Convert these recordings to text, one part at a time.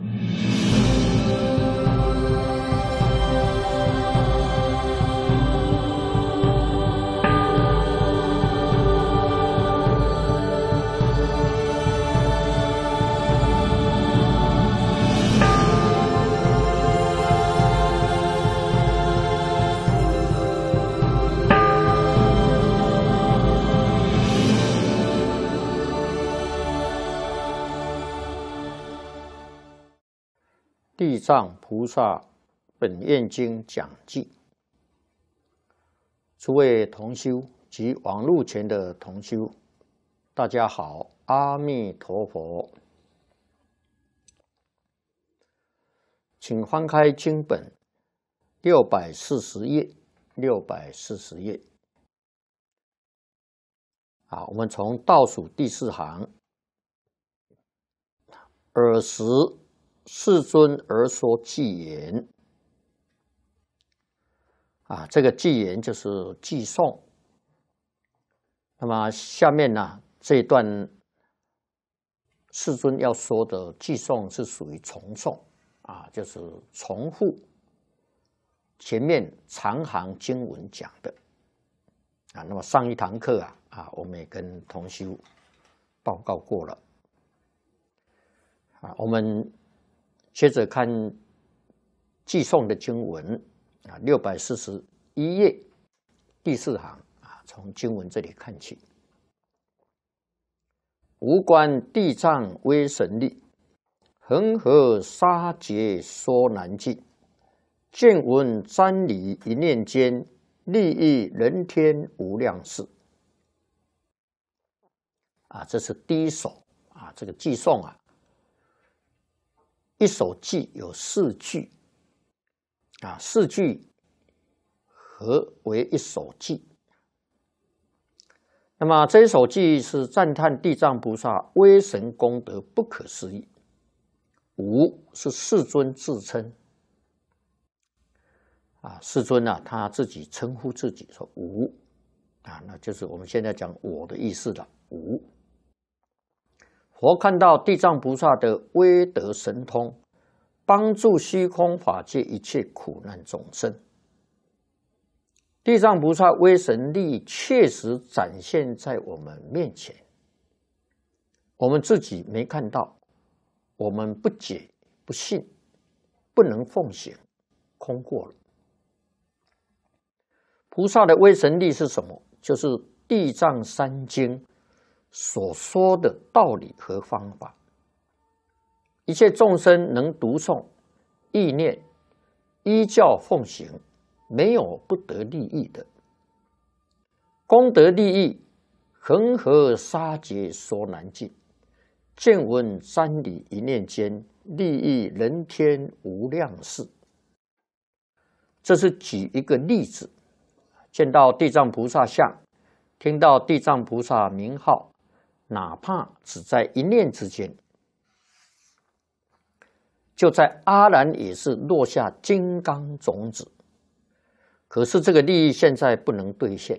you 地藏菩萨本愿经讲记，诸位同修及网路前的同修，大家好，阿弥陀佛，请翻开经本六百四十页，六百四十页。啊，我们从倒数第四行耳识。世尊而说纪言，啊，这个纪言就是寄送。那么下面呢这一段，世尊要说的寄送是属于重送，啊，就是重复前面长行经文讲的，啊，那么上一堂课啊，啊，我们也跟同修报告过了，啊，我们。接着看寄送的经文啊，六百四十一页第四行啊，从经文这里看起。无关地藏微神力，恒河沙劫说难尽。见闻沾理一念间，利益人天无量事。啊，这是第一首啊，这个寄送啊。一首偈有四句，啊，四句合为一首偈。那么这一首偈是赞叹地藏菩萨威神功德不可思议。无是世尊自称，啊，世尊啊，他自己称呼自己说无，啊，那就是我们现在讲我的意思了，无。佛看到地藏菩萨的威德神通，帮助虚空法界一切苦难众生。地藏菩萨威神力确实展现在我们面前，我们自己没看到，我们不解、不信，不能奉行，空过了。菩萨的威神力是什么？就是《地藏三经》。所说的道理和方法，一切众生能读诵、意念、依教奉行，没有不得利益的功德利益。恒河沙劫说难尽，见闻三里一念间，利益人天无量事。这是举一个例子，见到地藏菩萨像，听到地藏菩萨名号。哪怕只在一念之间，就在阿兰也是落下金刚种子。可是这个利益现在不能兑现，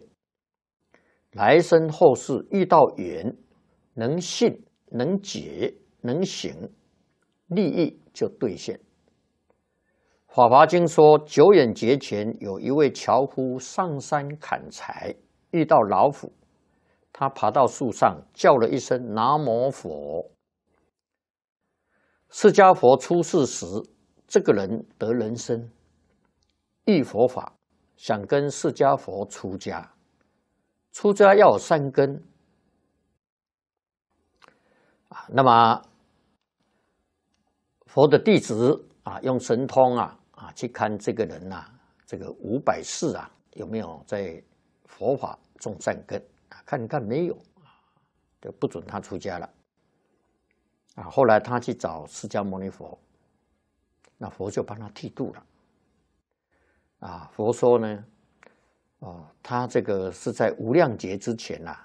来生后世遇到缘，能信能解能行，利益就兑现。《法华经》说，九眼节前有一位樵夫上山砍柴，遇到老虎。他爬到树上，叫了一声“南无佛”。释迦佛出世时，这个人得人身，遇佛法，想跟释迦佛出家。出家要三根啊，那么佛的弟子啊，用神通啊啊，去看这个人呐，这个五百世啊，有没有在佛法种善根？看看没有啊，就不准他出家了。啊，后来他去找释迦牟尼佛，那佛就帮他剃度了。啊，佛说呢，哦，他这个是在无量劫之前呐，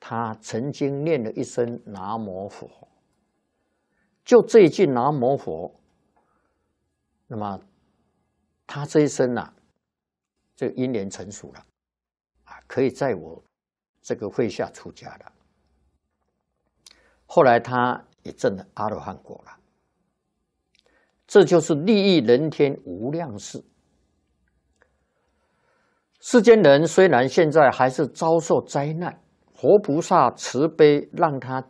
他曾经念了一声南无佛，就这一句南无佛，那么他这一生呐，就因缘成熟了，啊，可以在我。这个会下出家的，后来他也证了阿罗汉果了。这就是利益人天无量事。世间人虽然现在还是遭受灾难，佛菩萨慈悲让他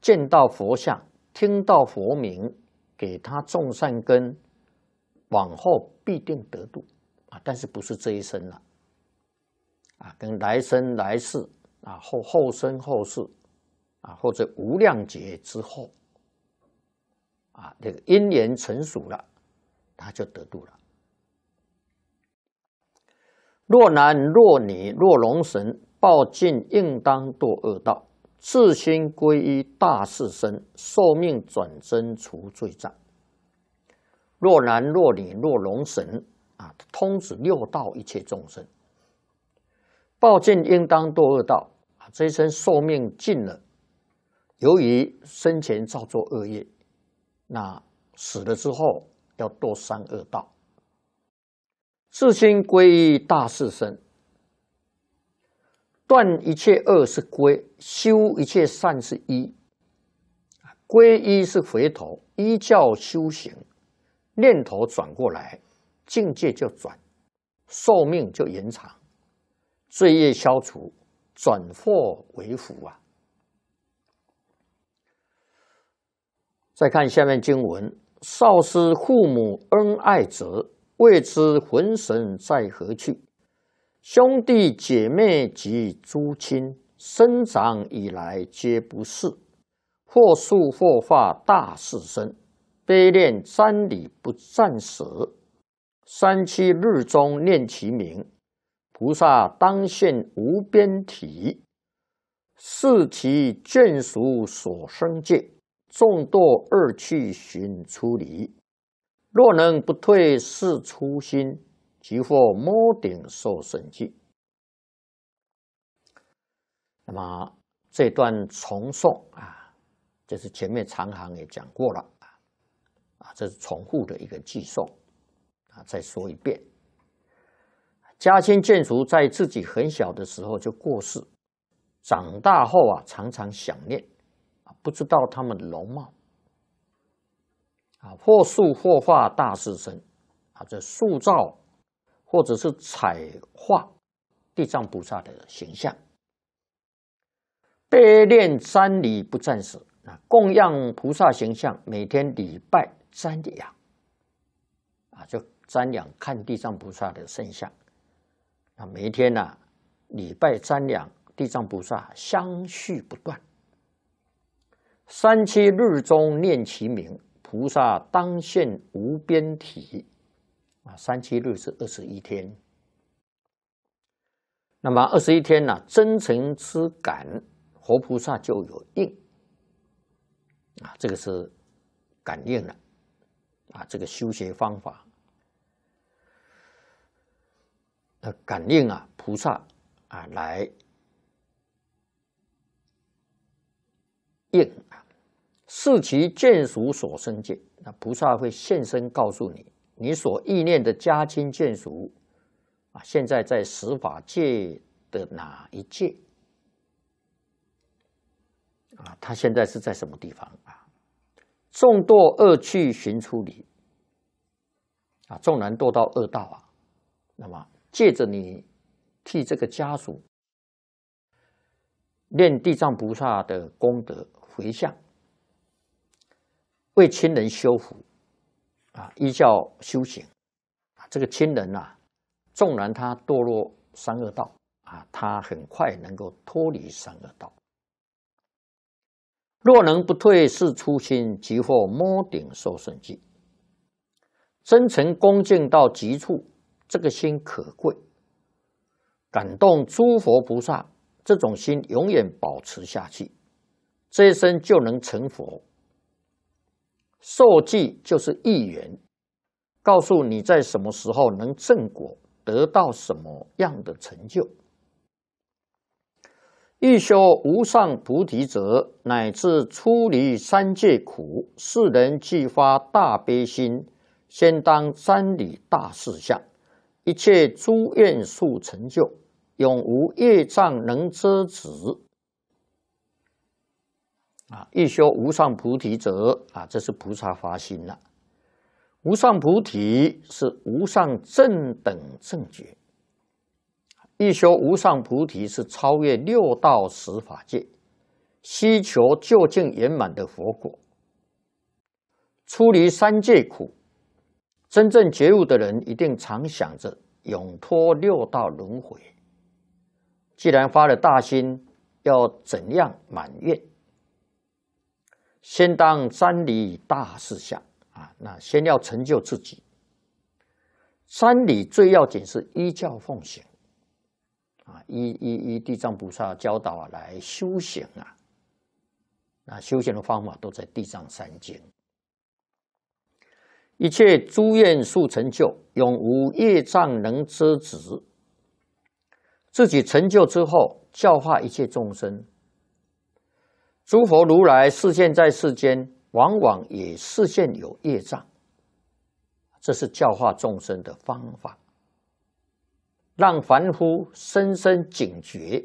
见到佛像，听到佛名，给他种善根，往后必定得度啊！但是不是这一生了啊？跟来生来世。啊，后后生后世，啊或者无量劫之后，啊这个因缘成熟了，他就得度了。若男若女若龙神，报尽应当堕恶道，自心归依大士身，受命转生除罪障。若男若女若龙神，啊通指六道一切众生，报尽应当堕恶道。这一生寿命尽了，由于生前造作恶业，那死了之后要堕三恶道。至心归一大事身，断一切恶是归，修一切善是一。归一是回头，依教修行，念头转过来，境界就转，寿命就延长，罪业消除。转祸为福啊！再看下面经文：少师父母恩爱者，未知魂神在何去？兄弟姐妹及诸亲，生长以来皆不是，或树或化大士生，悲念瞻礼不暂舍，三七日中念其名。菩萨当现无边体，是其眷属所生界，众多二气寻出离。若能不退是初心，即获摸顶受生记。那么这段重诵啊，就是前面长行也讲过了啊，啊，这是重复的一个记诵啊，再说一遍。家亲眷属在自己很小的时候就过世，长大后啊，常常想念，啊，不知道他们的容貌。啊，或塑或画大师身，啊，这塑造或者是彩画地藏菩萨的形象。悲念三里不暂舍，啊，供养菩萨形象，每天礼拜瞻仰，啊，就瞻仰看地藏菩萨的圣像。啊，每一天呢，礼拜三两，地藏菩萨相续不断。三七日中念其名，菩萨当现无边体。啊，三七日是二十一天。那么二十一天呢，真诚之感，活菩萨就有应。啊，这个是感应了。啊，这个修学方法。感应啊，菩萨啊，来应啊，视其眷属所生界，那菩萨会现身告诉你，你所意念的家亲眷属啊，现在在十法界的哪一界啊？他现在是在什么地方啊？众多恶趣寻出离啊，众难堕到恶道啊，那么。借着你替这个家属念地藏菩萨的功德回向，为亲人修福啊，依教修行啊，这个亲人啊，纵然他堕落三恶道啊，他很快能够脱离三恶道。若能不退是初心，即获摩顶受顺记，真诚恭敬到极处。这个心可贵，感动诸佛菩萨，这种心永远保持下去，这一生就能成佛。受记就是一缘，告诉你在什么时候能正果，得到什么样的成就。欲修无上菩提者，乃至出离三界苦，世人即发大悲心，先当三礼大事相。一切诸愿速成就，永无业障能遮止。啊！欲修无上菩提者，啊，这是菩萨发心了。无上菩提是无上正等正觉。欲修无上菩提，是超越六道十法界，希求究竟圆满的佛果，出离三界苦。真正觉悟的人，一定常想着永脱六道轮回。既然发了大心，要怎样满愿？先当三礼大事项啊，那先要成就自己。三礼最要紧是依教奉行啊，依依依地藏菩萨教导啊来修行啊。那修行的方法都在地藏三经。一切诸愿速成就，永无业障能遮止。自己成就之后，教化一切众生。诸佛如来示现，在世间往往也示现有业障，这是教化众生的方法，让凡夫深深警觉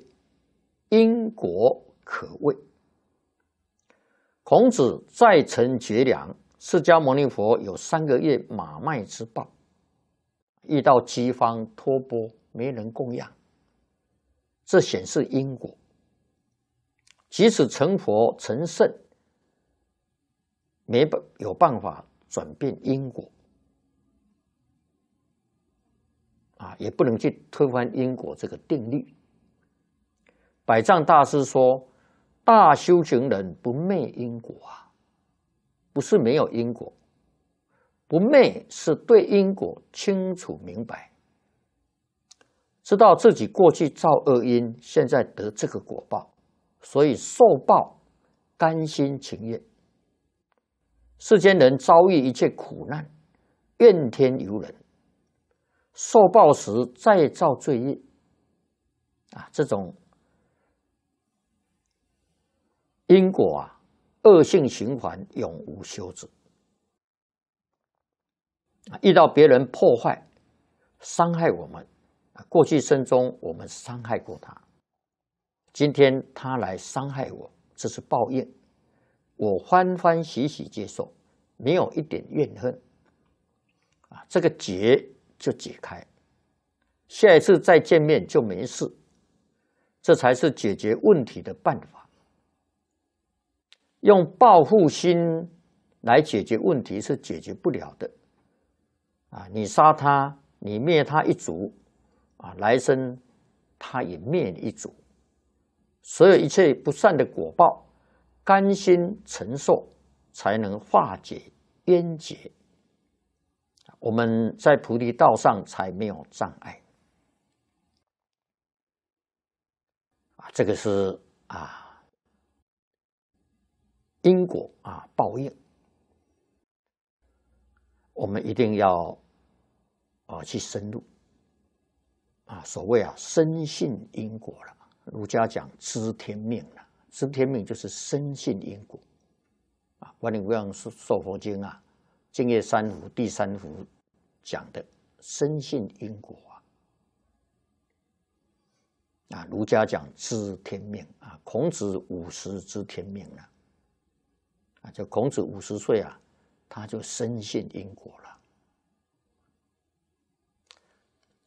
因果可畏。孔子在成绝粮。释迦牟尼佛有三个月马麦之报，遇到饥荒、脱钵，没人供养，这显示因果。即使成佛成圣，没办有办法转变因果，啊，也不能去推翻因果这个定律。百丈大师说：“大修行人不昧因果啊。”不是没有因果，不昧是对因果清楚明白，知道自己过去造恶因，现在得这个果报，所以受报甘心情愿。世间人遭遇一切苦难，怨天尤人，受报时再造罪业，啊，这种因果啊。恶性循环永无休止。遇到别人破坏、伤害我们，过去生中我们伤害过他，今天他来伤害我，这是报应。我欢欢喜喜接受，没有一点怨恨。啊，这个结就解开，下一次再见面就没事，这才是解决问题的办法。用报复心来解决问题是解决不了的。啊，你杀他，你灭他一族，啊，来生他也灭你一族。所有一切不善的果报，甘心承受，才能化解冤结。我们在菩提道上才没有障碍。啊，这个是啊。因果啊，报应，我们一定要啊去深入啊。所谓啊，深信因果了。儒家讲知天命了，知天命就是深信因果啊。《万年无量寿佛经》啊，净业三福第三福讲的深信因果啊。啊，儒家讲知天命啊，孔子五十知天命了。啊，就孔子五十岁啊，他就深信因果了。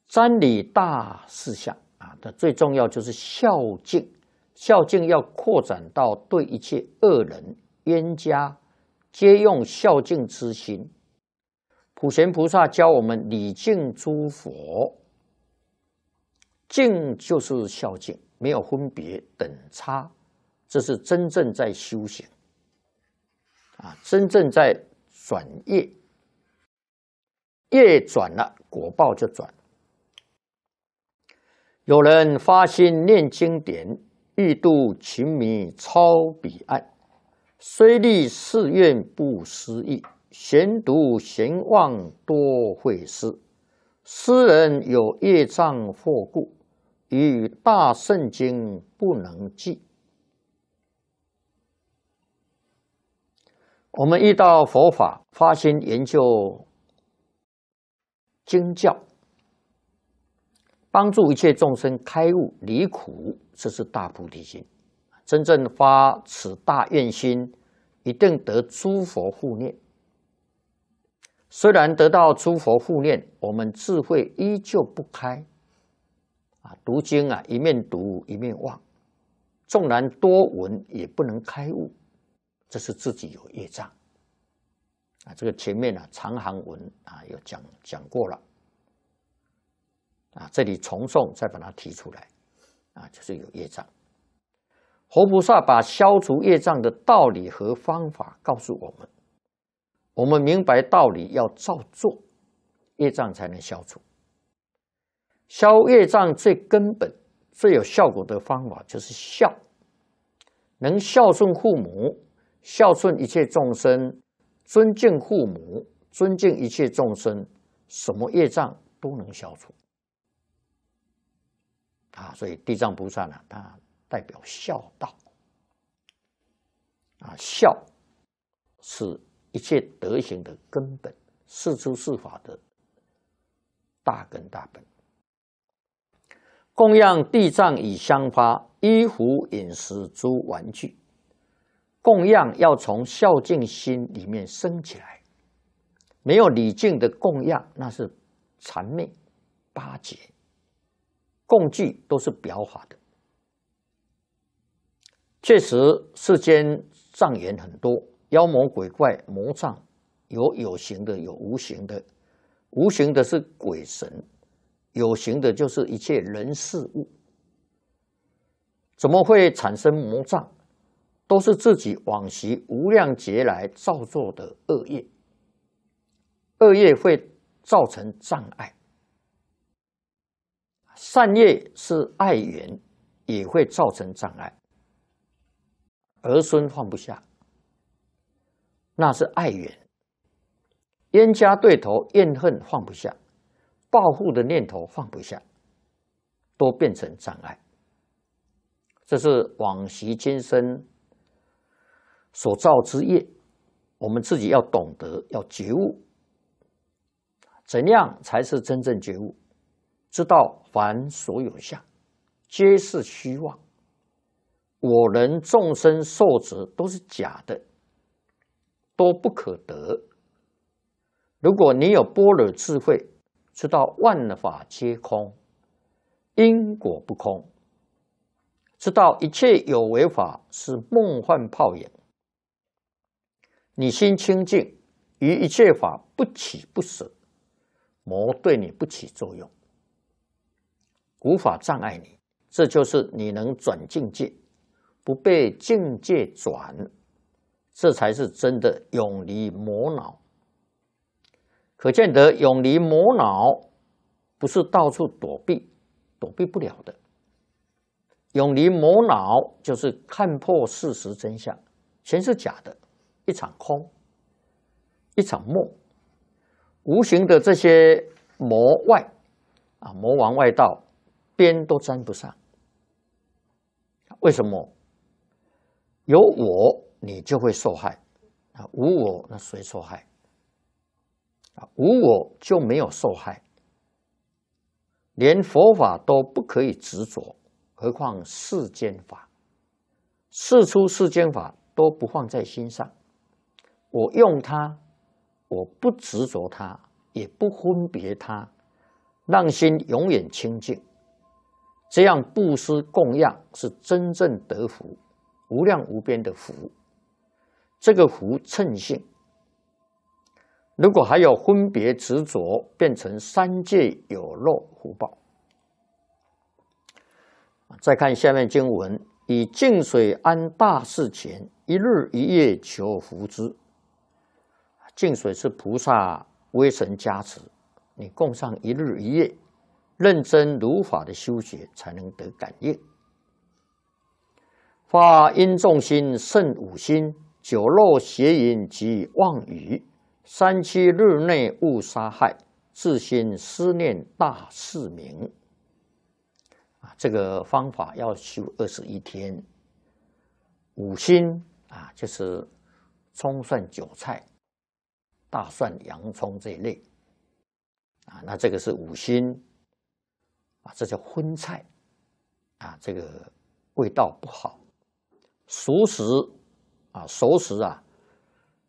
三礼大事项啊，它最重要就是孝敬。孝敬要扩展到对一切恶人冤家，皆用孝敬之心。普贤菩萨教我们礼敬诸佛，敬就是孝敬，没有分别等差，这是真正在修行。啊，真正在转业，业转了，果报就转。有人发心念经典，欲渡群迷超彼岸，虽立誓愿不思议，闲读闲忘多会失。诗人有业障或故，与大圣经不能记。我们遇到佛法，发心研究经教，帮助一切众生开悟离苦，这是大菩提心。真正发此大愿心，一定得诸佛护念。虽然得到诸佛护念，我们智慧依旧不开。啊，读经啊，一面读一面忘，纵然多闻也不能开悟。这是自己有业障啊！这个前面呢，长行文啊，有讲讲过了啊。这里重诵再把它提出来啊，就是有业障。活菩萨把消除业障的道理和方法告诉我们，我们明白道理要照做，业障才能消除。消业障最根本、最有效果的方法就是孝，能孝顺父母。孝顺一切众生，尊敬父母，尊敬一切众生，什么业障都能消除。啊，所以地藏菩萨呢，他代表孝道。啊，孝是一切德行的根本，是诸是法的大根大本。供养地藏以香花、衣服、饮食、诸玩具。供养要从孝敬心里面升起来，没有礼敬的供养，那是谄命、八结。共济都是表法的。确实，世间障缘很多，妖魔鬼怪、魔障，有有形的，有无形的。无形的是鬼神，有形的就是一切人事物。怎么会产生魔障？都是自己往昔无量劫来造作的恶业，恶业会造成障碍；善业是爱缘，也会造成障碍。儿孙放不下，那是爱缘；冤家对头、怨恨放不下，报复的念头放不下，都变成障碍。这是往昔今生。所造之业，我们自己要懂得，要觉悟。怎样才是真正觉悟？知道凡所有相，皆是虚妄。我人众生受持都是假的，都不可得。如果你有般若智慧，知道万法皆空，因果不空，知道一切有为法是梦幻泡影。你心清净，于一切法不起不舍，魔对你不起作用，无法障碍你。这就是你能转境界，不被境界转，这才是真的永离魔恼。可见得永离魔恼不是到处躲避，躲避不了的。永离魔恼就是看破事实真相，全是假的。一场空，一场梦，无形的这些魔外，啊，魔王外道边都沾不上。为什么？有我，你就会受害；啊，无我，那谁受害？啊，无我就没有受害，连佛法都不可以执着，何况世间法？事出世间法都不放在心上。我用它，我不执着它，也不分别它，让心永远清净。这样布施供养是真正得福，无量无边的福。这个福称性。如果还有分别执着，变成三界有漏福报。再看下面经文：以净水安大事前，一日一夜求福之。净水是菩萨威神加持，你供上一日一夜，认真如法的修学，才能得感应。发因众心胜五心，酒肉邪淫及妄语，三七日内勿杀害，自心思念大士名。啊，这个方法要修二十一天，五心啊，就是充分韭菜。大蒜、洋葱这一类，啊，那这个是五辛，啊，这叫荤菜，啊，这个味道不好。熟食，啊，熟食啊，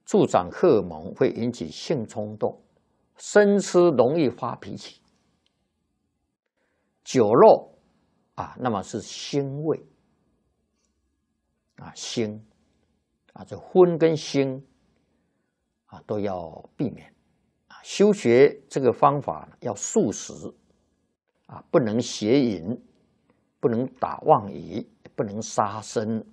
助长荷尔蒙，会引起性冲动；生吃容易发脾气。酒肉，啊，那么是腥味，啊，腥，啊，这荤跟腥。啊，都要避免，啊，修学这个方法要素食，啊，不能邪淫，不能打妄语，不能杀生，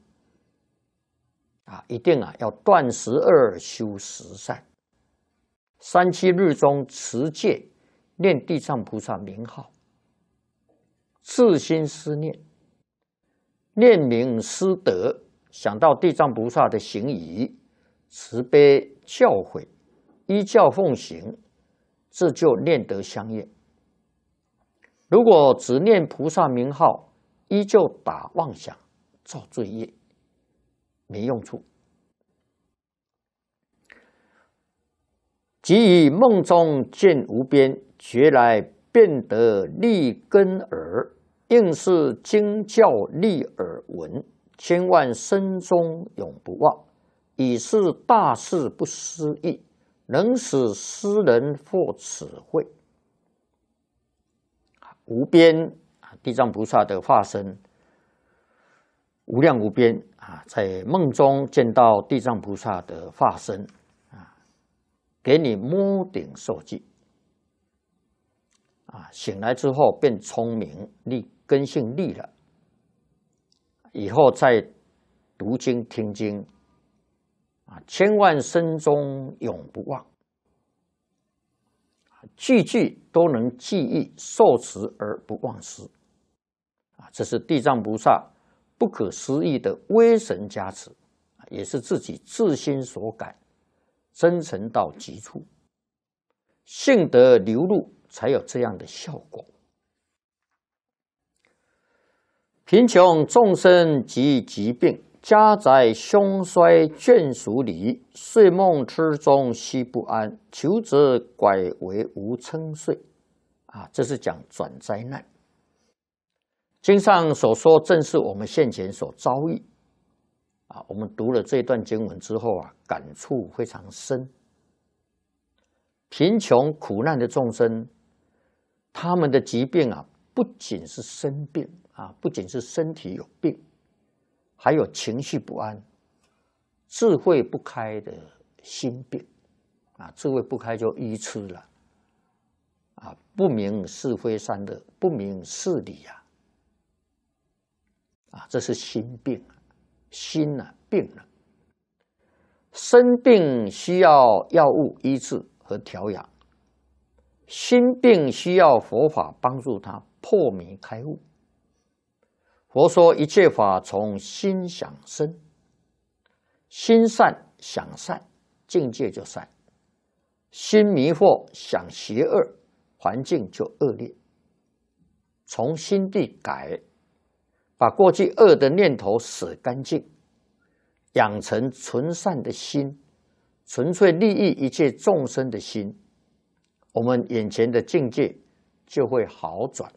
啊，一定啊要断十二修十善，三七日中持戒，念地藏菩萨名号，自心思念，念名思德，想到地藏菩萨的行仪。慈悲教诲，依教奉行，这就念得相应。如果只念菩萨名号，依旧打妄想，造罪业，没用处。即以梦中见无边，觉来便得立根耳。应是经教立耳闻，千万声中永不忘。以是大事不思议，能使斯人获此慧。无边啊，地藏菩萨的化身，无量无边啊，在梦中见到地藏菩萨的化身啊，给你摸顶受记啊，醒来之后变聪明，立根性立了，以后再读经听经。啊，千万生中永不忘，句句都能记忆受持而不忘失，啊，这是地藏菩萨不可思议的威神加持，也是自己自心所感，真诚到极处，性德流露，才有这样的效果。贫穷众生及疾病。家宅凶衰，眷属离，睡梦之中息不安，求则拐为无称睡。啊，这是讲转灾难。经上所说，正是我们现前所遭遇。啊，我们读了这段经文之后啊，感触非常深。贫穷苦难的众生，他们的疾病啊，不仅是生病啊，不仅是身体有病。还有情绪不安、智慧不开的心病，啊，智慧不开就愚痴了，啊，不明是非善恶，不明事理呀，啊，这是心病心呢病了。生病需要药物医治和调养，心病需要佛法帮助他破迷开悟。佛说一切法从心想生，心善想善，境界就善；心迷惑想邪恶，环境就恶劣。从心地改，把过去恶的念头死干净，养成纯善的心，纯粹利益一切众生的心，我们眼前的境界就会好转。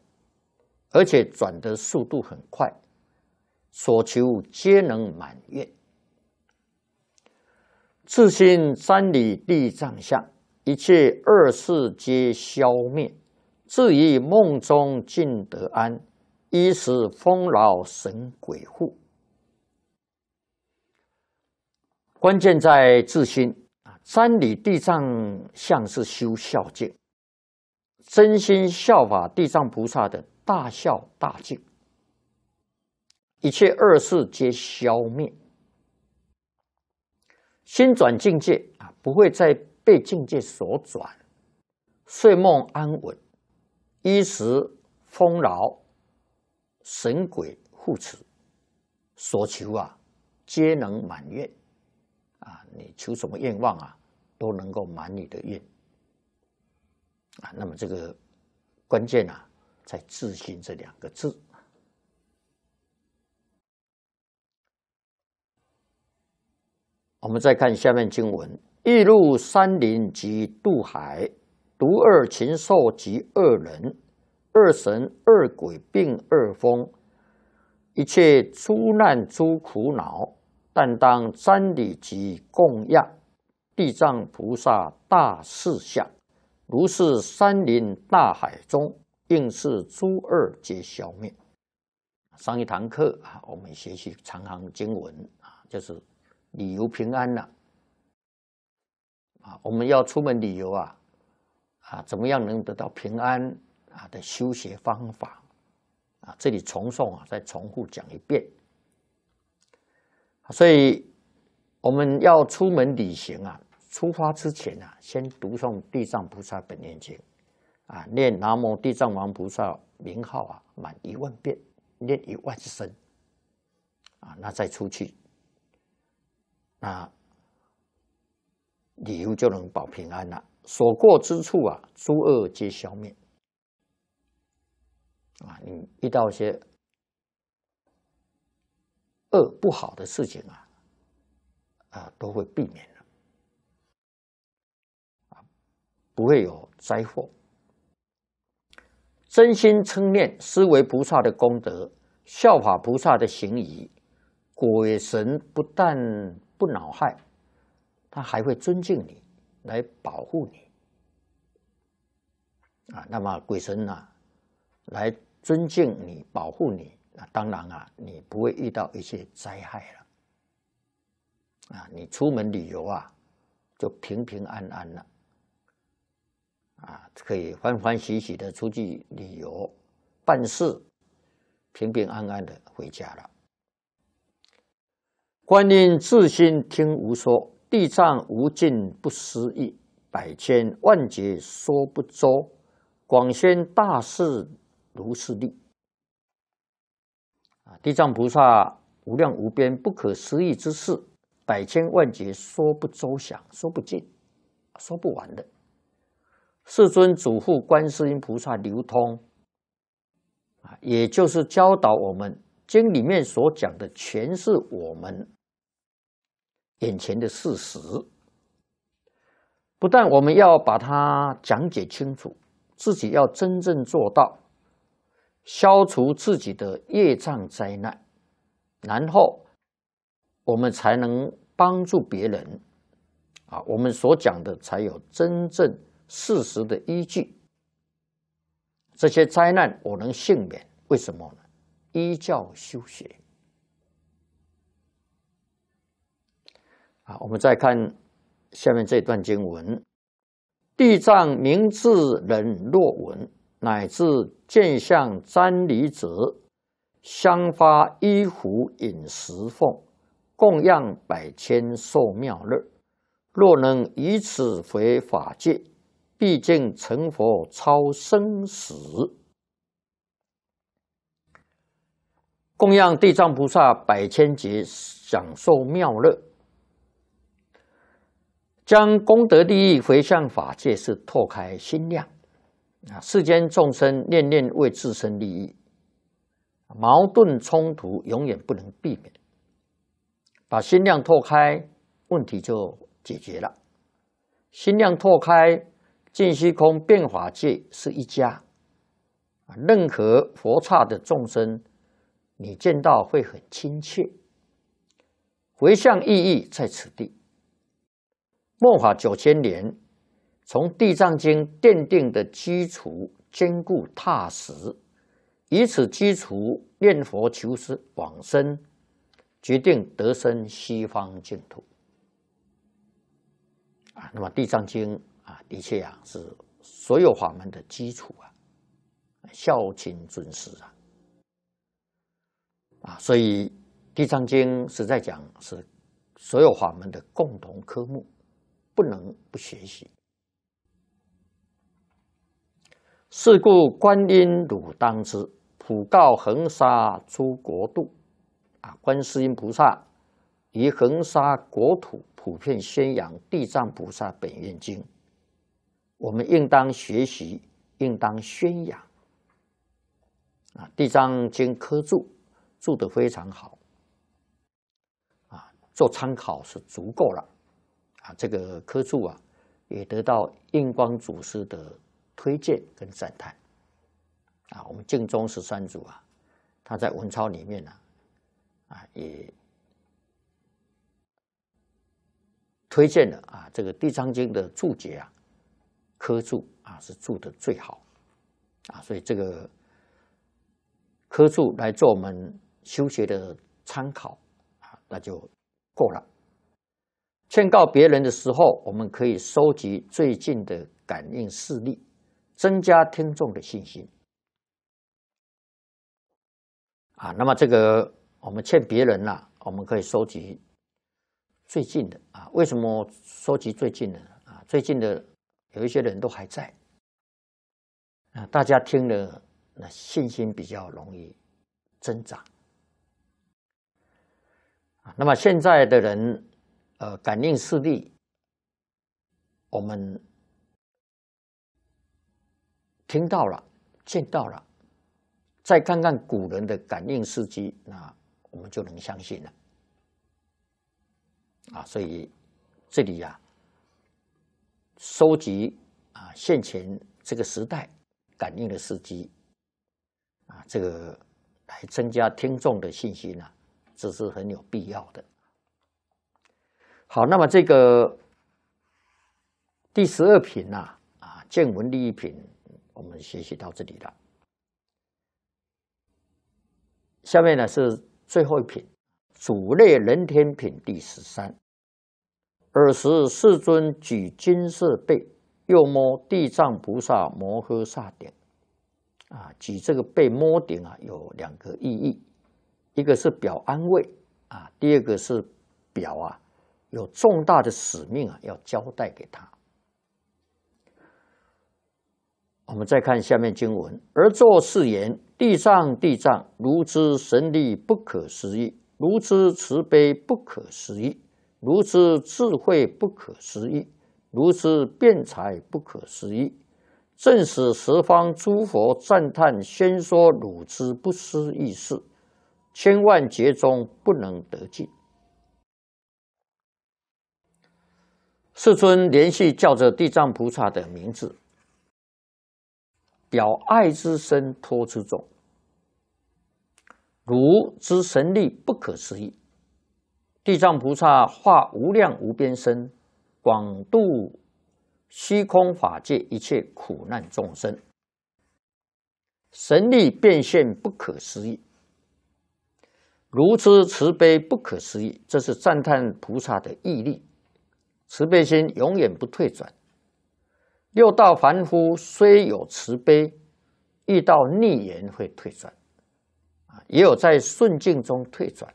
而且转的速度很快，所求皆能满愿。自心三里地藏像，一切二世皆消灭。至于梦中尽得安，一时丰饶神鬼护。关键在自心啊！三里地藏像是修孝敬，真心效法地藏菩萨的。大笑大敬，一切恶事皆消灭，心转境界啊，不会再被境界所转，睡梦安稳，衣食丰饶，神鬼护持，所求啊，皆能满愿啊！你求什么愿望啊，都能够满你的愿啊！那么这个关键啊。在“自信”这两个字，我们再看下面经文：“欲入山林及渡海，独二禽兽及二人，二神二鬼并二风，一切诸难诸苦恼，但当瞻礼及供养，地藏菩萨大士下，如是山林大海中。”定是诸二皆消灭。上一堂课啊，我们学习长行经文啊，就是旅游平安了啊。我们要出门旅游啊，啊，怎么样能得到平安啊的修学方法啊？这里重诵啊，再重复讲一遍。所以我们要出门旅行啊，出发之前啊，先读诵地藏菩萨本愿经。啊，念南无地藏王菩萨名号啊，满一万遍，念一万声，啊，那再出去，那理由就能保平安了。所过之处啊，诸恶皆消灭。啊，你遇到一些恶不好的事情啊，啊，都会避免了，啊，不会有灾祸。真心称念思维菩萨的功德，效法菩萨的行仪，鬼神不但不恼害，他还会尊敬你，来保护你。啊，那么鬼神呢，来尊敬你，保护你。那当然啊，你不会遇到一些灾害了。啊，你出门旅游啊，就平平安安了。啊，可以欢欢喜喜的出去旅游、办事，平平安安的回家了。观音自心听无说，地藏无尽不思议，百千万劫说不周，广宣大士如是力。啊，地藏菩萨无量无边不可思议之事，百千万劫说不周详、说不尽、说不完的。世尊嘱咐观世音菩萨流通啊，也就是教导我们，经里面所讲的，全是我们眼前的事实。不但我们要把它讲解清楚，自己要真正做到，消除自己的业障灾难，然后我们才能帮助别人啊，我们所讲的才有真正。事实的依据，这些灾难我能幸免，为什么呢？依教修学。啊，我们再看下面这段经文：地藏明智人若闻，乃至见相瞻礼者，香发衣服饮食奉，供养百千受妙乐。若能以此回法界。毕竟成佛超生死，供养地藏菩萨百千劫，享受妙乐。将功德利益回向法界，是拓开心量。啊，世间众生念念为自身利益，矛盾冲突永远不能避免。把心量拓开，问题就解决了。心量拓开。净虚空、变法界是一家，任何佛刹的众生，你见到会很亲切。回向意义在此地。末法九千年，从《地藏经》奠定的基础坚固踏实，以此基础念佛求师往生，决定得生西方净土。啊，那么《地藏经》。啊，的确呀，是所有法门的基础啊，孝亲尊师啊，啊，所以《地藏经》实在讲是所有法门的共同科目，不能不学习。是故观音汝当知，普告恒沙诸国度，啊，观世音菩萨于恒沙国土普遍宣扬《地藏菩萨本愿经》。我们应当学习，应当宣扬。啊，《地藏经》科注注的非常好，啊，做参考是足够了，啊，这个科注啊，也得到印光祖师的推荐跟赞叹，啊，我们净宗十三祖啊，他在文钞里面呢，啊，也推荐了啊，这个《地藏经》的注解啊。科住啊，是住的最好啊，所以这个科住来做我们修学的参考啊，那就够了。劝告别人的时候，我们可以收集最近的感应事例，增加听众的信心啊。那么这个我们劝别人呢，我们可以收集最近的啊。为什么收集最近的啊？最近的。有一些人都还在啊，大家听了，那信心比较容易增长。那么现在的人，呃，感应视力，我们听到了，见到了，再看看古人的感应事迹，那我们就能相信了。啊，所以这里呀。收集啊，现前这个时代感应的事迹啊，这个来增加听众的信心呢，这是很有必要的。好，那么这个第十二品呐，啊见闻利益品，我们学习到这里了。下面呢是最后一品主类人天品第十三。尔时，世尊举金色背，又摸地藏菩萨摩诃萨顶。啊，举这个背摸顶啊，有两个意义：一个是表安慰啊，第二个是表啊，有重大的使命啊，要交代给他。我们再看下面经文：而作誓言，地藏地藏，如之神力不可思议，如之慈悲不可思议。如此智慧不可思议，如此辩才不可思议，正使十方诸佛赞叹。先说汝之不思议事，千万劫中不能得尽。世尊连续叫着地藏菩萨的名字，表爱之身托之重，汝之神力不可思议。地藏菩萨化无量无边身，广度虚空法界一切苦难众生，神力变现不可思议，如此慈悲不可思议。这是赞叹菩萨的毅力，慈悲心永远不退转。六道凡夫虽有慈悲，遇到逆缘会退转，啊，也有在顺境中退转。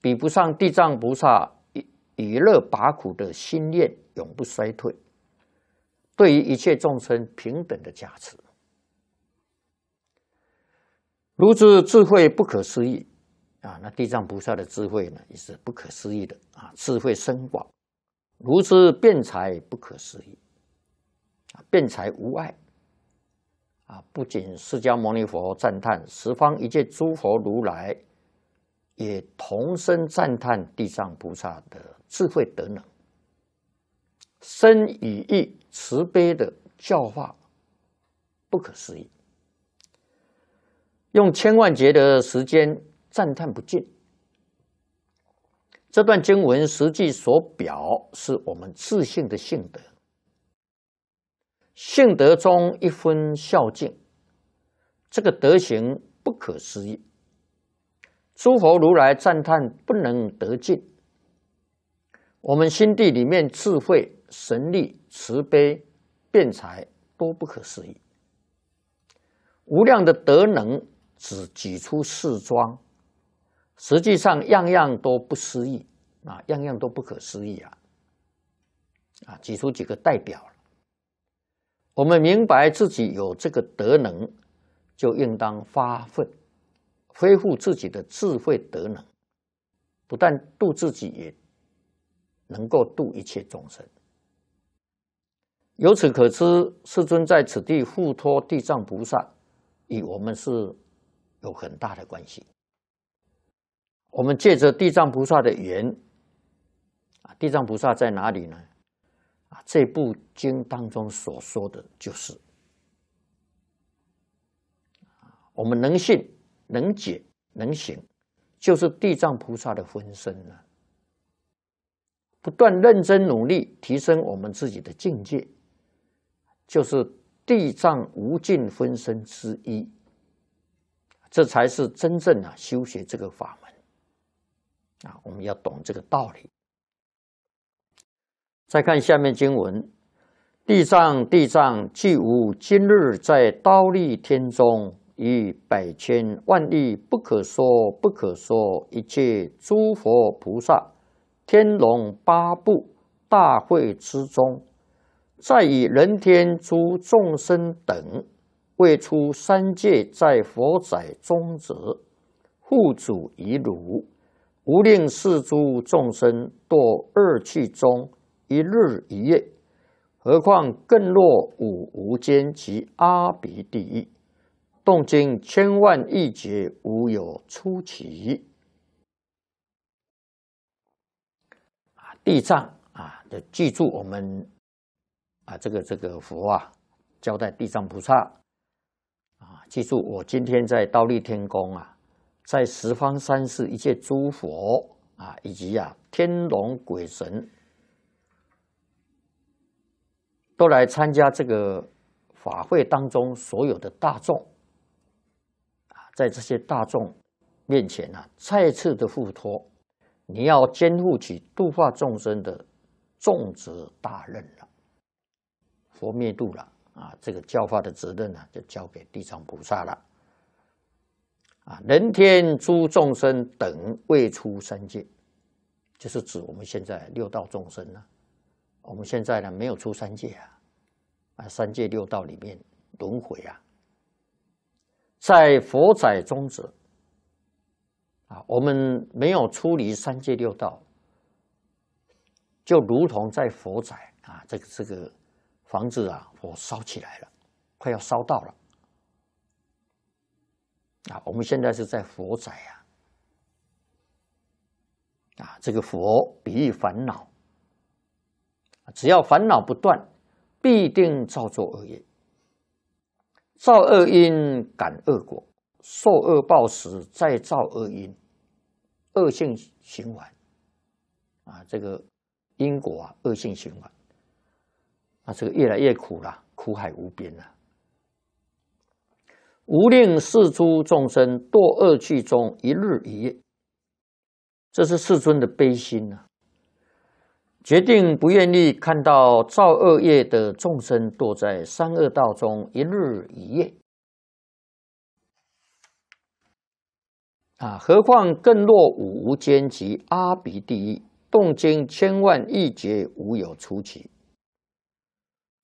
比不上地藏菩萨以以乐拔苦的心念永不衰退，对于一切众生平等的加持。如此智慧不可思议啊！那地藏菩萨的智慧呢，也是不可思议的啊！智慧深广，如此辩才不可思议啊！辩才无碍啊！不仅释迦牟尼佛赞叹十方一切诸佛如来。也同声赞叹地藏菩萨的智慧德能，生与意慈悲的教化，不可思议。用千万劫的时间赞叹不尽。这段经文实际所表是我们自性的性德，性德中一分孝敬，这个德行不可思议。诸佛如来赞叹不能得尽，我们心地里面智慧、神力、慈悲、辩才，多不可思议。无量的德能只举出四桩，实际上样样都不思议啊，样样都不可思议啊！啊，举出几个代表我们明白自己有这个德能，就应当发奋。恢复自己的智慧德能，不但度自己，也能够度一切众生。由此可知，世尊在此地护托地藏菩萨，与我们是有很大的关系。我们借着地藏菩萨的缘，啊，地藏菩萨在哪里呢？啊，这部经当中所说的就是，我们能信。能解能行，就是地藏菩萨的分身了。不断认真努力提升我们自己的境界，就是地藏无尽分身之一。这才是真正的修学这个法门啊！我们要懂这个道理。再看下面经文：地藏地藏，既无今日，在刀立天中。以百千万亿不可说不可说一切诸佛菩萨、天龙八部大会之中，在以人天诸众生等未出三界，在佛在中者护主以炉，无令是诸众生堕二趣中一日一夜，何况更落五无间及阿鼻地狱。诵经千万亿劫无有出奇。啊，地藏啊，要记住我们啊，这个这个佛啊，交代地藏菩萨啊，记住我今天在倒立天宫啊，在十方三世一切诸佛啊，以及啊天龙鬼神都来参加这个法会当中，所有的大众。在这些大众面前呢，再次的付托，你要肩负起度化众生的重责大任了，佛灭度了啊，这个教化的责任呢，就交给地藏菩萨了。啊，人天诸众生等未出三界，就是指我们现在六道众生呢。我们现在呢，没有出三界啊，啊，三界六道里面轮回啊。在佛宅中指。啊，我们没有出离三界六道，就如同在佛宅啊，这个这个房子啊，火烧起来了，快要烧到了，啊，我们现在是在佛宅呀，啊，这个佛比喻烦恼，只要烦恼不断，必定造作恶业。造恶因，感恶果，受恶报时，再造恶因，恶性循环。啊，这个因果啊，恶性循环，啊，这个越来越苦了，苦海无边了。无令世诸众生堕恶趣中一日一夜。这是世尊的悲心呐。决定不愿意看到造恶业的众生堕在三恶道中一日一夜啊！何况更落五无间及阿鼻地狱，动经千万亿劫无有出期。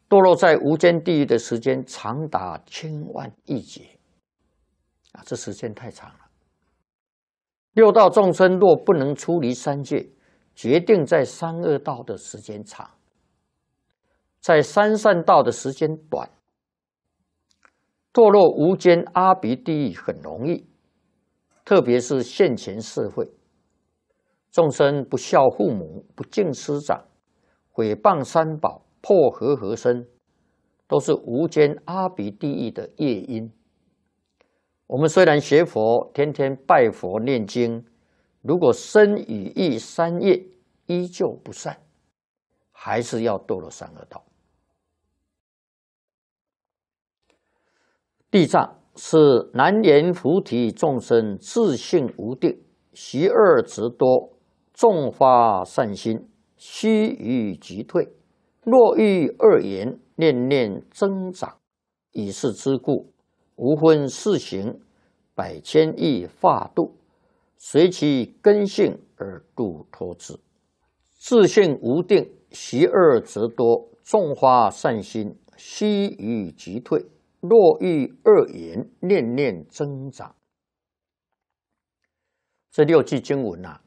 堕落在无间地狱的时间长达千万亿劫啊！这时间太长了。六道众生若不能出离三界。决定在三恶道的时间长，在三善道的时间短。堕落无间阿鼻地狱很容易，特别是现前社会，众生不孝父母、不敬师长、毁谤三宝、破和合身，都是无间阿鼻地狱的业因。我们虽然学佛，天天拜佛、念经。如果身与意三业依旧不善，还是要堕落三恶道。地藏是南阎浮提众生自性无定，习恶执多，众发善心，须臾即退。若遇恶言，念念增长。以是之故，无分四行，百千亿化度。随其根性而度脱之，自信无定，习恶则多，种花善心，悉于即退；若遇恶言，念念增长。这六句经文啊，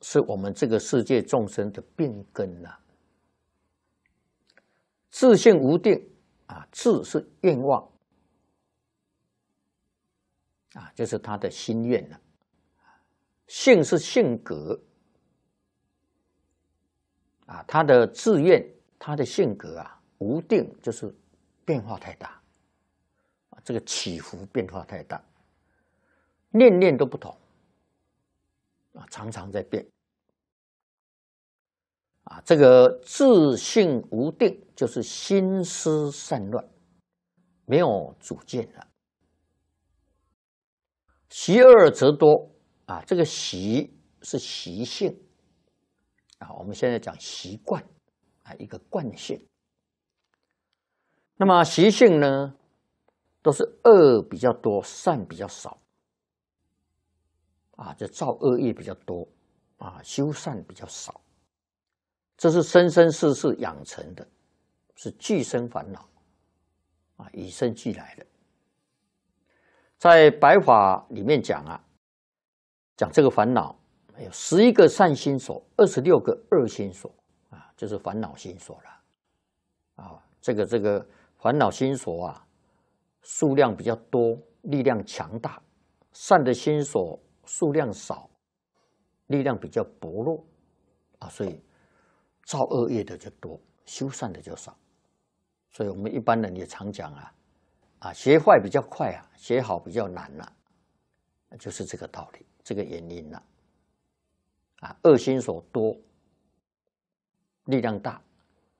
是我们这个世界众生的病根呐。自信无定啊，自是愿望啊，就是他的心愿呐。性是性格啊，他的志愿、他的性格啊，无定就是变化太大啊，这个起伏变化太大，念念都不同啊，常常在变啊，这个自性无定就是心思散乱，没有主见了，习恶则多。啊，这个习是习性啊，我们现在讲习惯啊，一个惯性。那么习性呢，都是恶比较多，善比较少啊，就造恶业比较多啊，修善比较少，这是生生世世养成的，是俱生烦恼啊，与生俱来的。在白法里面讲啊。讲这个烦恼，有十一个善心所，二十六个恶心所啊，就是烦恼心所了啊。这个这个烦恼心所啊，数量比较多，力量强大；善的心所数量少，力量比较薄弱啊。所以造恶业的就多，修善的就少。所以我们一般人也常讲啊，啊，学坏比较快啊，学好比较难啊，就是这个道理。这个原因呢，啊，恶心所多，力量大；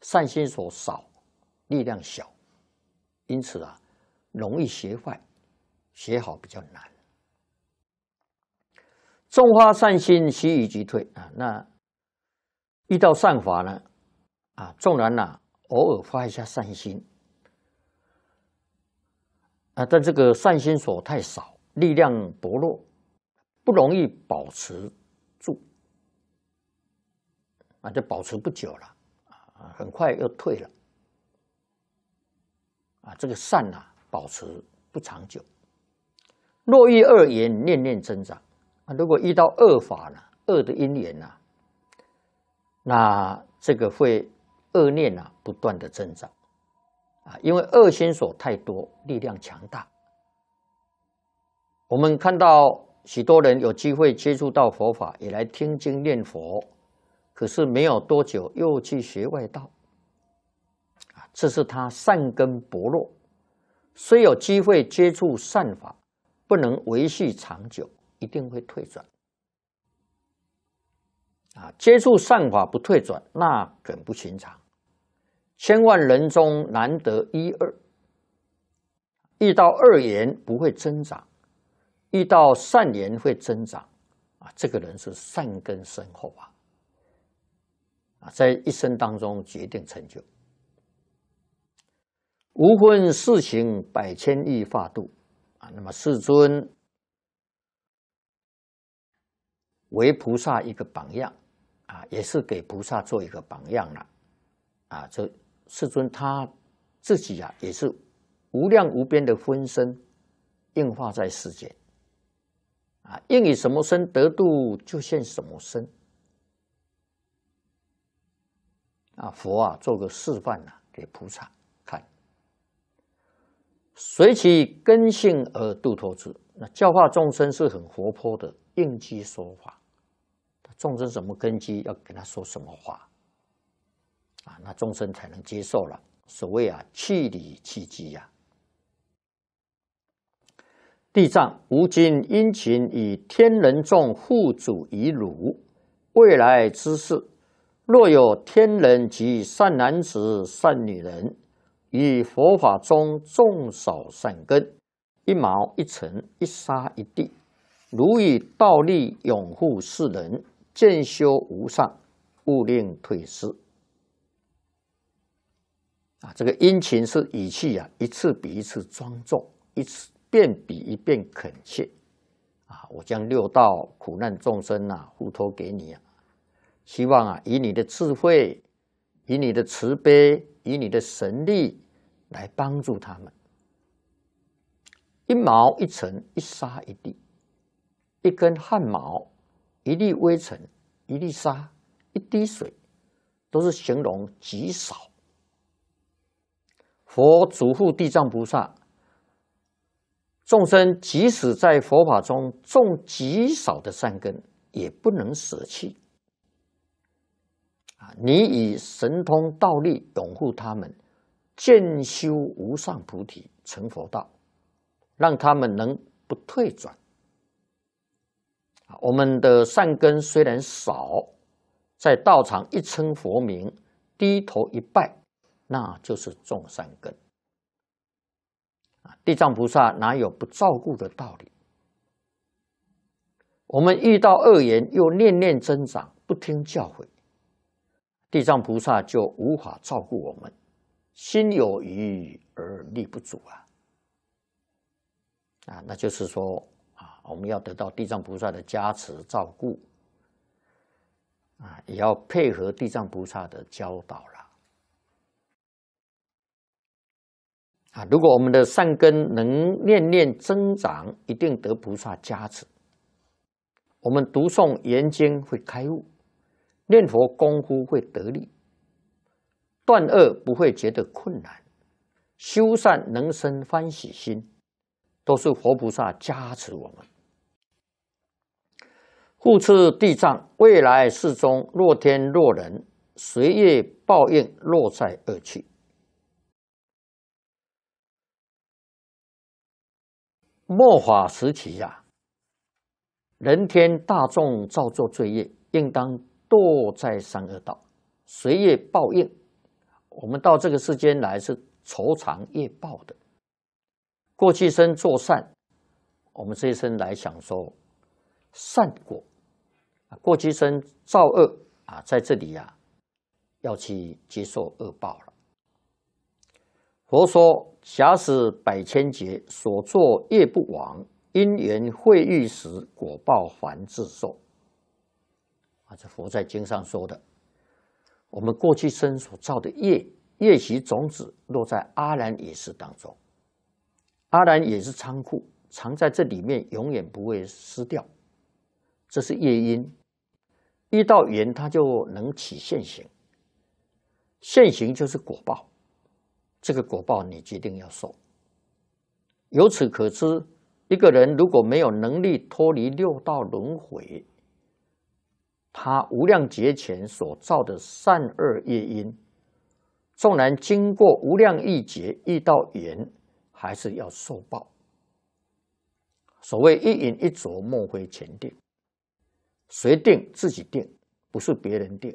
善心所少，力量小，因此啊，容易邪坏，学好比较难。种花善心习以即退啊，那遇到善法呢，啊，纵然呢偶尔发一下善心，啊，但这个善心所太少，力量薄弱。不容易保持住啊，就保持不久了啊，很快又退了啊。这个善呐，保持不长久。若遇恶缘，念念增长啊。如果遇到恶法呢，恶的因缘呢，那这个会恶念呐不断的增长啊，因为恶心所太多，力量强大。我们看到。许多人有机会接触到佛法，也来听经念佛，可是没有多久又去学外道，啊，这是他善根薄弱，虽有机会接触善法，不能维系长久，一定会退转。啊，接触善法不退转，那很不寻常，千万人中难得一二，遇到二言不会增长。遇到善缘会增长，啊，这个人是善根深厚啊，啊，在一生当中决定成就。无分世情百千亿化度，啊，那么世尊为菩萨一个榜样，啊，也是给菩萨做一个榜样了，啊，这世尊他自己啊，也是无量无边的分身，应化在世间。啊，应以什么身得度，就现什么身。啊，佛啊，做个示范呐，给菩萨看。随其根性而度脱之。那教化众生是很活泼的，应机说法。众生什么根基，要跟他说什么话，啊，那众生才能接受了。所谓啊，气理气机呀。地藏，吾今殷勤以天人众护主于汝，未来之事，若有天人及善男子、善女人，以佛法中种少善根，一毛一尘一沙一地，如以道力拥护世人，见修无上，勿令退失。啊，这个殷勤是语气啊，一次比一次庄重，一次。一遍比一遍恳切啊！我将六道苦难众生啊，付托给你啊，希望啊，以你的智慧，以你的慈悲，以你的神力来帮助他们。一毛一尘一沙一地，一根汗毛，一粒微尘，一粒沙，一滴水，都是形容极少。佛嘱咐地藏菩萨。众生即使在佛法中种极少的善根，也不能舍弃。啊，你以神通道力拥护他们，渐修无上菩提成佛道，让他们能不退转。我们的善根虽然少，在道场一称佛名，低头一拜，那就是种善根。地藏菩萨哪有不照顾的道理？我们遇到恶言又念念增长，不听教诲，地藏菩萨就无法照顾我们，心有余而力不足啊！啊，那就是说啊，我们要得到地藏菩萨的加持照顾啊，也要配合地藏菩萨的教导了。啊！如果我们的善根能念念增长，一定得菩萨加持。我们读诵《言经》会开悟，念佛功夫会得力，断恶不会觉得困难，修善能生欢喜心，都是佛菩萨加持我们。护持地藏，未来世中，若天若人，随业报应，落在恶趣。末法时期呀，人天大众造作罪业，应当堕在三恶道，随业报应。我们到这个世间来是酬偿业报的。过去生做善，我们这一生来享受善果；过去生造恶啊，在这里呀，要去接受恶报了。佛说。侠死百千劫，所作业不亡。因缘会遇时，果报还自受。啊，这佛在经上说的，我们过去生所造的业，业习种子落在阿兰也是当中，阿兰也是仓库，藏在这里面，永远不会失掉。这是业因，遇到缘，它就能起现行。现行就是果报。这个果报你决定要受。由此可知，一个人如果没有能力脱离六道轮回，他无量劫前所造的善恶业因，纵然经过无量亿劫遇到缘，还是要受报。所谓一饮一啄，莫非前定。谁定自己定，不是别人定，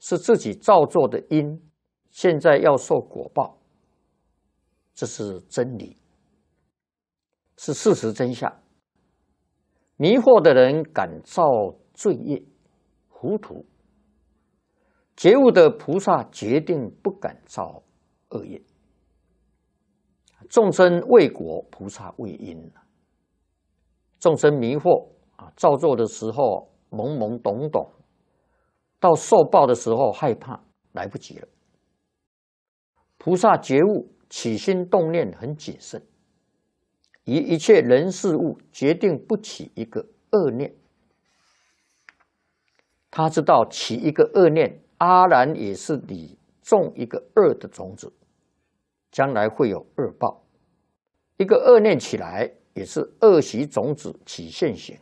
是自己造作的因。现在要受果报，这是真理，是事实真相。迷惑的人敢造罪业，糊涂；觉悟的菩萨决定不敢造恶业。众生为果，菩萨为因众生迷惑啊，造作的时候懵懵懂懂，到受报的时候害怕，来不及了。菩萨觉悟，起心动念很谨慎，以一切人事物决定不起一个恶念。他知道起一个恶念，阿然也是你种一个恶的种子，将来会有恶报。一个恶念起来，也是恶习种子起现行。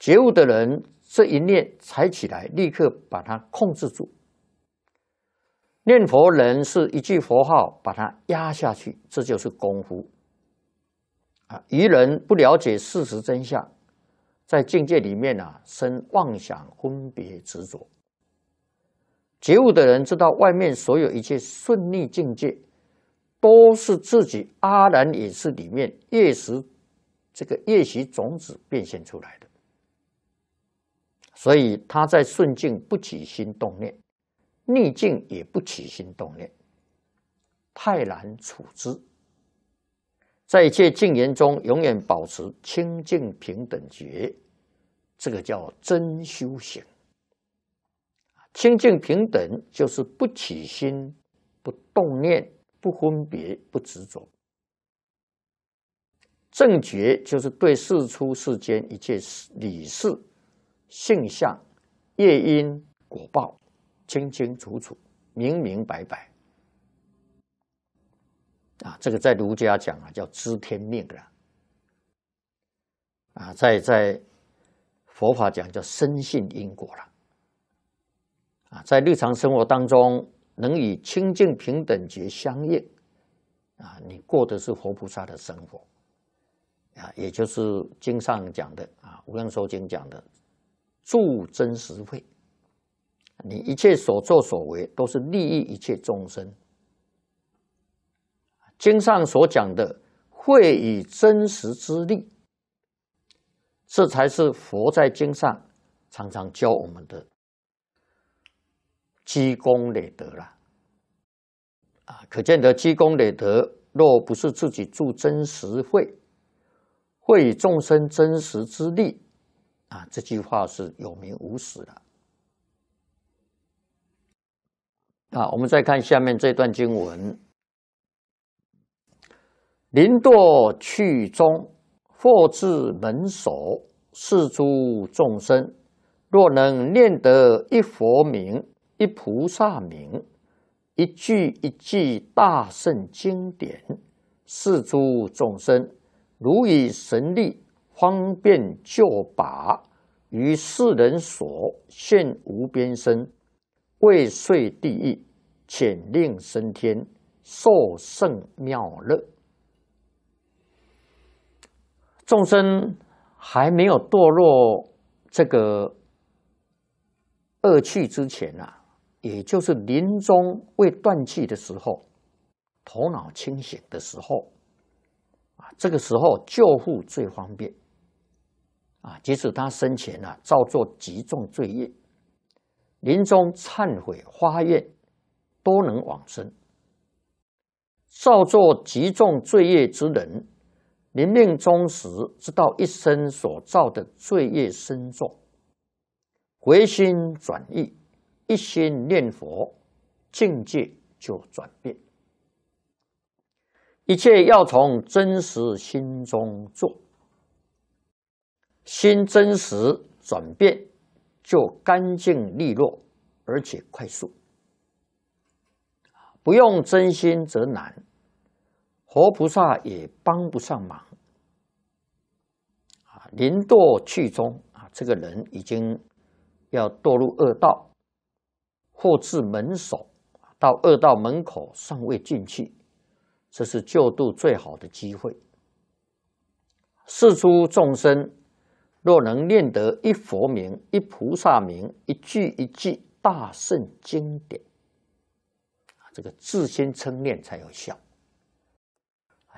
觉悟的人，这一念才起来，立刻把它控制住。念佛人是一句佛号把它压下去，这就是功夫啊！愚人不了解事实真相，在境界里面啊，生妄想、分别、执着。觉悟的人知道，外面所有一切顺利境界，都是自己阿难也是里面业识这个业习种子变现出来的，所以他在顺境不起心动念。逆境也不起心动念，泰然处之。在一切境缘中，永远保持清净平等觉，这个叫真修行。清净平等就是不起心、不动念、不分别、不执着。正觉就是对事出世间一切理事性相业因果报。清清楚楚、明明白白，啊，这个在儒家讲啊叫知天命了，啊，在在佛法讲叫深信因果了，啊，在日常生活当中能与清净平等觉相应，啊，你过的是活菩萨的生活，啊，也就是经上讲的啊，《无量寿经》讲的住真实慧，你一切所作所为都是利益一切众生。经上所讲的“会以真实之力”，这才是佛在经上常常教我们的积功累德了。啊，可见得积功累德，若不是自己助真实会，会以众生真实之力，啊，这句话是有名无实的。啊，我们再看下面这段经文：零堕去中，或至门首，是诸众生。若能念得一佛名、一菩萨名、一句一句大圣经典，是诸众生，如以神力方便救拔，于世人所现无边身。未遂地狱，遣令升天，受圣妙乐。众生还没有堕落这个恶趣之前啊，也就是临终未断气的时候，头脑清醒的时候，啊，这个时候救护最方便。啊，即使他生前啊造作极重罪业。临终忏悔、发愿，多能往生；造作极重罪业之人，临命终时知道一生所造的罪业深重，回心转意，一心念佛，境界就转变。一切要从真实心中做，心真实转变。就干净利落，而且快速，不用真心则难，活菩萨也帮不上忙，啊，临堕去中啊，这个人已经要堕入恶道，或至门首，到恶道门口尚未进去，这是救度最好的机会，四诸众生。若能念得一佛名、一菩萨名、一句一句大圣经典，这个自心称念才有效，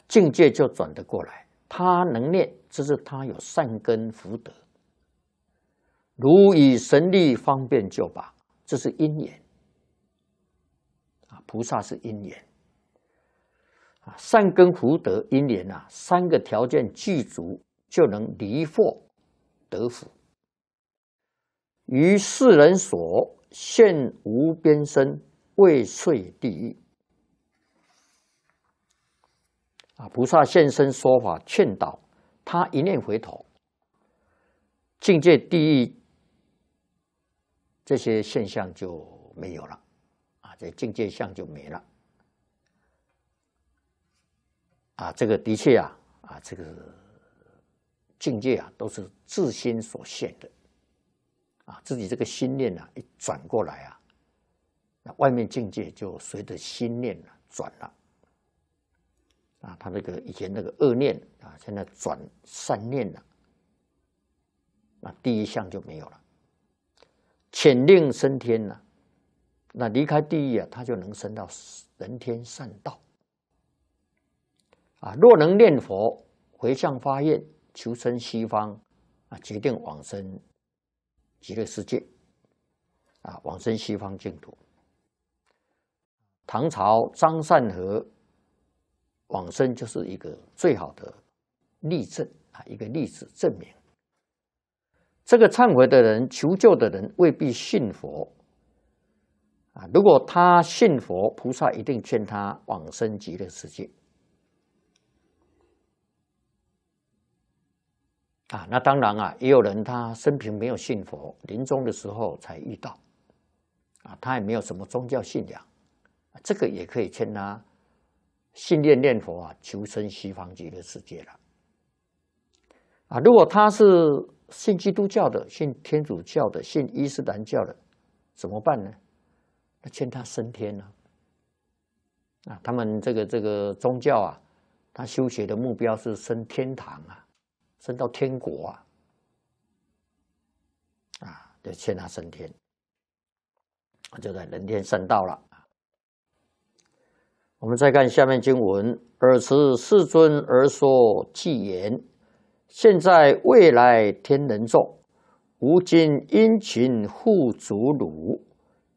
境界就转得过来。他能念，这是他有善根福德；如以神力方便，就把这是因缘啊，菩萨是因缘啊，善根福德因缘啊，三个条件具足，就能离惑。得福，于世人所现无边身，未遂地狱。啊！菩萨现身说法，劝导他一念回头，境界地狱这些现象就没有了。啊，这境界相就没了。啊，这个的确啊，啊，这个。境界啊，都是自心所现的，啊，自己这个心念呢一转过来啊，那外面境界就随着心念呢转了，啊，他那个以前那个恶念啊，现在转善念了，那第一项就没有了，潜令升天呢，那离开地狱啊，他就能升到人天善道，啊，若能念佛回向发愿。求生西方，啊，决定往生极乐世界，啊，往生西方净土。唐朝张善和往生就是一个最好的例证啊，一个例子证明，这个忏悔的人、求救的人未必信佛，啊，如果他信佛，菩萨一定劝他往生极乐世界。啊，那当然啊，也有人他生平没有信佛，临终的时候才遇到，啊，他也没有什么宗教信仰，这个也可以劝他信念念佛啊，求生西方极乐世界了。啊，如果他是信基督教的、信天主教的、信伊斯兰教的，怎么办呢？那劝他升天呢？啊，他们这个这个宗教啊，他修学的目标是升天堂啊。升到天国啊，啊，就劝他升天，就在人天升道了。我们再看下面经文：尔时世尊而说偈言：“现在未来天人众，吾今殷勤护足汝，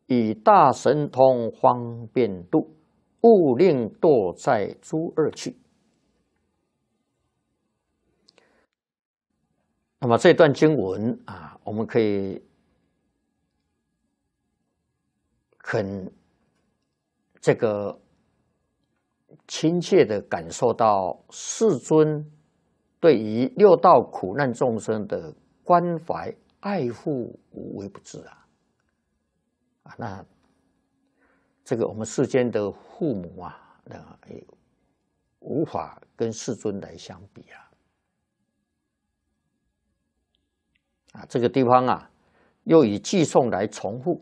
以大神通方便度，勿令堕在诸恶趣。”那么这段经文啊，我们可以很这个亲切的感受到世尊对于六道苦难众生的关怀爱护无微不至啊！啊，那这个我们世间的父母啊，那也无法跟世尊来相比啊。啊，这个地方啊，又以寄送来重复。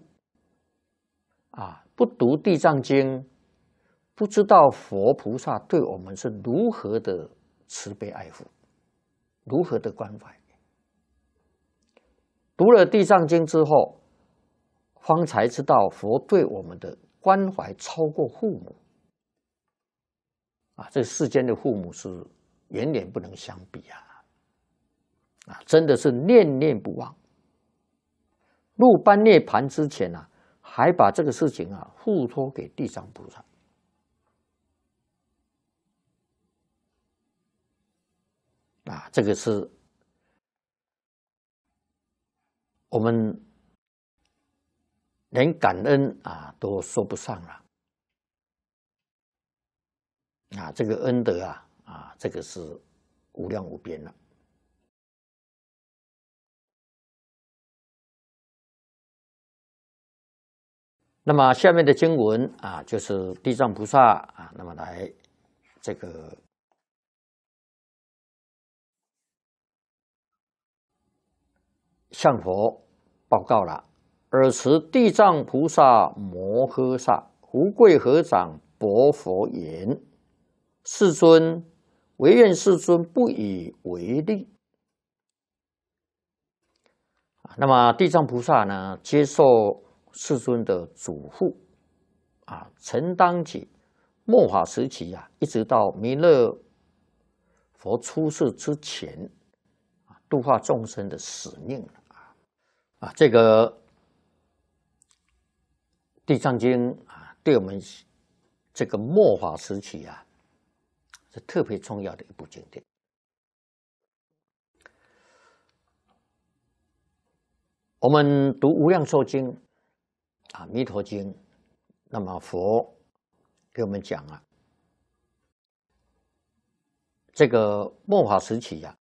啊，不读地藏经，不知道佛菩萨对我们是如何的慈悲爱护，如何的关怀。读了地藏经之后，方才知道佛对我们的关怀超过父母。啊，这世间的父母是远远不能相比啊。啊，真的是念念不忘。入班涅盘之前呢，还把这个事情啊，付托给地藏菩萨。啊，这个是我们连感恩啊，都说不上了。啊，这个恩德啊，啊，这个是无量无边了。那么下面的经文啊，就是地藏菩萨啊，那么来这个向佛报告了。尔时地藏菩萨摩诃萨，胡贵合掌，薄佛言：“世尊，唯愿世尊不以为利。”那么地藏菩萨呢，接受。世尊的祖父啊，承担起末法时期啊，一直到弥勒佛出世之前啊，度化众生的使命啊啊！这个《地藏经》啊，对我们这个末法时期啊，是特别重要的一部经典。我们读《无量寿经》。啊，《弥陀经》，那么佛给我们讲啊，这个末法时期呀，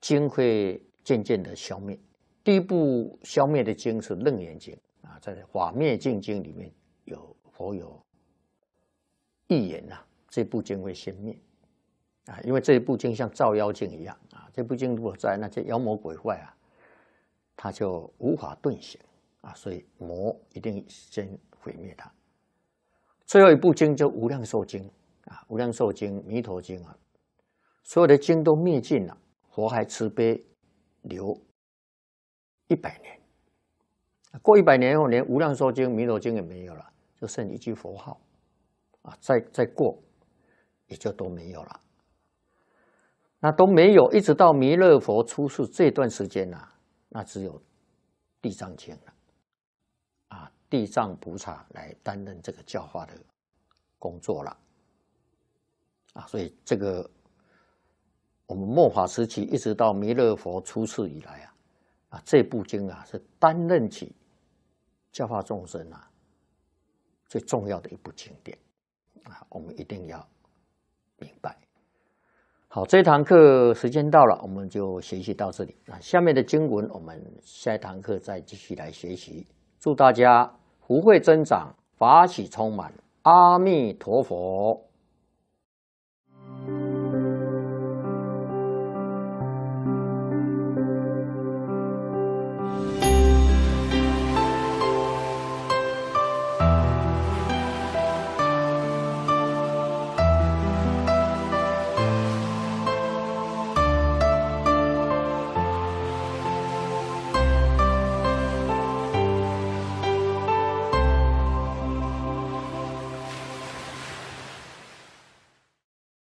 经会渐渐的消灭。第一部消灭的经是《楞严经》啊，在《法灭净经》里面有佛有预言呐，这部经会先灭啊，因为这部经像照妖镜一样啊，这部经如果在那些妖魔鬼怪啊，他就无法遁形。啊，所以魔一定先毁灭它。最后一部经就《无量寿经》啊，《无量寿经》《弥陀经》啊，所有的经都灭尽了，佛还慈悲留一百年。过一百年以后，连《无量寿经》《弥陀经》也没有了，就剩一句佛号啊。再再过，也就都没有了。那都没有，一直到弥勒佛出世这段时间啊，那只有《地藏经》了。地藏菩萨来担任这个教化的工作了啊！所以这个我们末法时期一直到弥勒佛出世以来啊，啊这部经啊是担任起教化众生啊最重要的一部经典啊，我们一定要明白。好，这堂课时间到了，我们就学习到这里。那下面的经文，我们下一堂课再继续来学习。祝大家！福慧增长，法喜充满。阿弥陀佛。